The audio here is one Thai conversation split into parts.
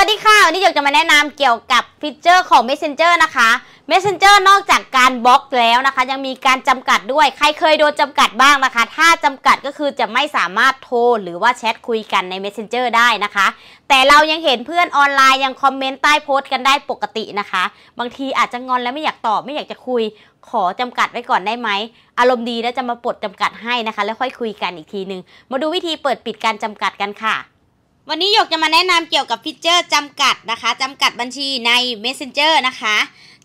วัสดีค่ะ วันนี้อยากจะมาแนะนำเกี่ยวกับฟีเจอร์ของ Messenger นะคะ Messenger นอกจากการบล็อกแล้วนะคะ ยังมีการจำกัดด้วย ใครเคยโดนจำกัดบ้างนะคะ ถ้าจำกัดก็คือจะไม่สามารถโทรหรือว่าแชทคุยกันใน Messenger ได้นะคะ แต่เรายังเห็นเพื่อนออนไลน์ยังคอมเมนต์ใต้โพสต์กันได้ปกตินะคะ บางทีอาจจะงอนแล้วไม่อยากตอบไม่อยากจะคุยขอจำกัดไว้ก่อนได้ไหม อารมณ์ดีแล้วจะมาปลดจำกัดให้นะคะ แล้วค่อยคุยกันอีกทีนึง มาดูวิธีเปิดปิดการจำกัดกันค่ะวันนี้หยกจะมาแนะนำเกี่ยวกับฟีเจอร์จำกัดนะคะจำกัดบัญชีใน Messenger นะคะ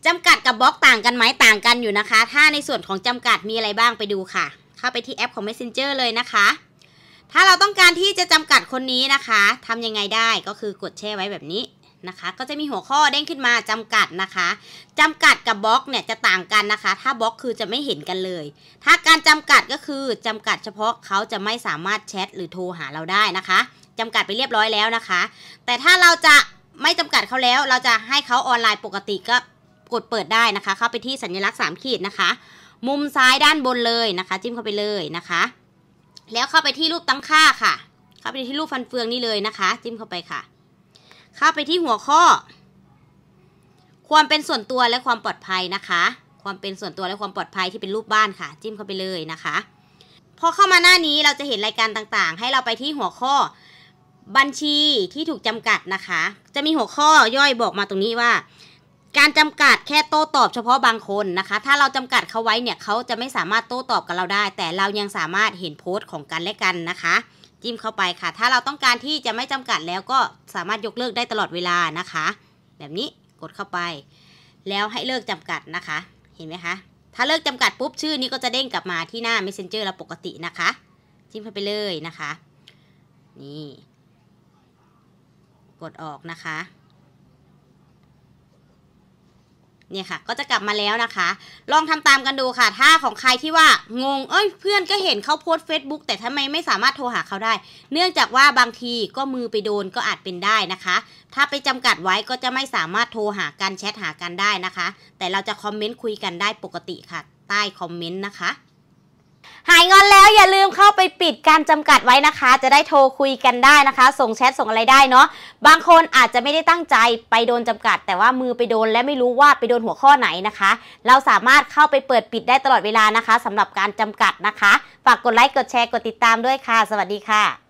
จำกัดกับบล็อกต่างกันไหมต่างกันอยู่นะคะ ถ้าในส่วนของจำกัดมีอะไรบ้างไปดูค่ะ เข้าไปที่แอปของ Messenger เลยนะคะ ถ้าเราต้องการที่จะจำกัดคนนี้นะคะทำยังไงได้ก็คือกดแช่ไว้แบบนี้นะคะก็จะมีหัวข้อเด้งขึ้นมาจำกัดนะคะ จำกัดกับบล็อกเนี่ยจะต่างกันนะคะ ถ้าบล็อกคือจะไม่เห็นกันเลย ถ้าการจำกัดก็คือจำกัดเฉพาะเขาจะไม่สามารถแชทหรือโทรหาเราได้นะคะจำกัดไปเรียบร้อยแล้วนะคะ แต่ถ้าเราจะไม่จำกัดเขาแล้ว เราจะให้เขาออนไลน์ปกติก็กดเปิดได้นะคะ เข้าไปที่สัญลักษณ์3ขีดนะคะ มุมซ้ายด้านบนเลยนะคะจิ้มเข้าไปเลยนะคะ แล้วเข้าไปที่รูปตั้งค่าค่ะ เข้าไปที่รูปฟันเฟืองนี่เลยนะคะจิ้มเข้าไปค่ะข้าไปที่หัวข้อ ความเป็นส่วนตัวและความปลอดภัยนะคะ ความเป็นส่วนตัวและความปลอดภัยที่เป็นรูปบ้านค่ะจิ้มเข้าไปเลยนะคะพอเข้ามาหน้านี้เราจะเห็นรายการต่างๆ ให้เราไปที่หัวข้อบัญชีที่ถูกจำกัดนะคะ จะมีหัวข้อย่อยบอกมาตรงนี้ว่า การจำกัดแค่โต้ตอบเฉพาะบางคนนะคะ ถ้าเราจำกัดเขาไว้เนี่ย เขาจะไม่สามารถโต้ตอบกับเราได้ แต่เรายังสามารถเห็นโพสต์ของกันและกันนะคะจิ้มเข้าไปค่ะ ถ้าเราต้องการที่จะไม่จำกัดแล้วก็สามารถยกเลิกได้ตลอดเวลานะคะ แบบนี้กดเข้าไป แล้วให้เลิกจำกัดนะคะ เห็นไหมคะ ถ้าเลิกจำกัดปุ๊บชื่อนี้ก็จะเด้งกลับมาที่หน้า messenger เราปกตินะคะ จิ้มเข้าไปเลยนะคะ นี่กดออกนะคะเนี่ยค่ะ ก็จะกลับมาแล้วนะคะ ลองทำตามกันดูค่ะ ถ้าของใครที่ว่างง เอ้ย เพื่อนก็เห็นเขาโพสต์เฟซบุ๊กแต่ทำไมไม่สามารถโทรหาเขาได้ เนื่องจากว่าบางทีก็มือไปโดนก็อาจเป็นได้นะคะ ถ้าไปจำกัดไว้ก็จะไม่สามารถโทรหากันแชทหากันได้นะคะ แต่เราจะคอมเมนต์คุยกันได้ปกติค่ะใต้คอมเมนต์นะคะ หายงอนแล้วอย่าลืมไปปิดการจำกัดไว้นะคะ จะได้โทรคุยกันได้นะคะ ส่งแชทส่งอะไรได้ เนาะบางคนอาจจะไม่ได้ตั้งใจไปโดนจำกัด แต่ว่ามือไปโดนและไม่รู้ว่าไปโดนหัวข้อไหนนะคะ เราสามารถเข้าไปเปิดปิดได้ตลอดเวลานะคะ สำหรับการจำกัดนะคะ ฝากกดไลค์กดแชร์กดติดตามด้วยค่ะสวัสดีค่ะ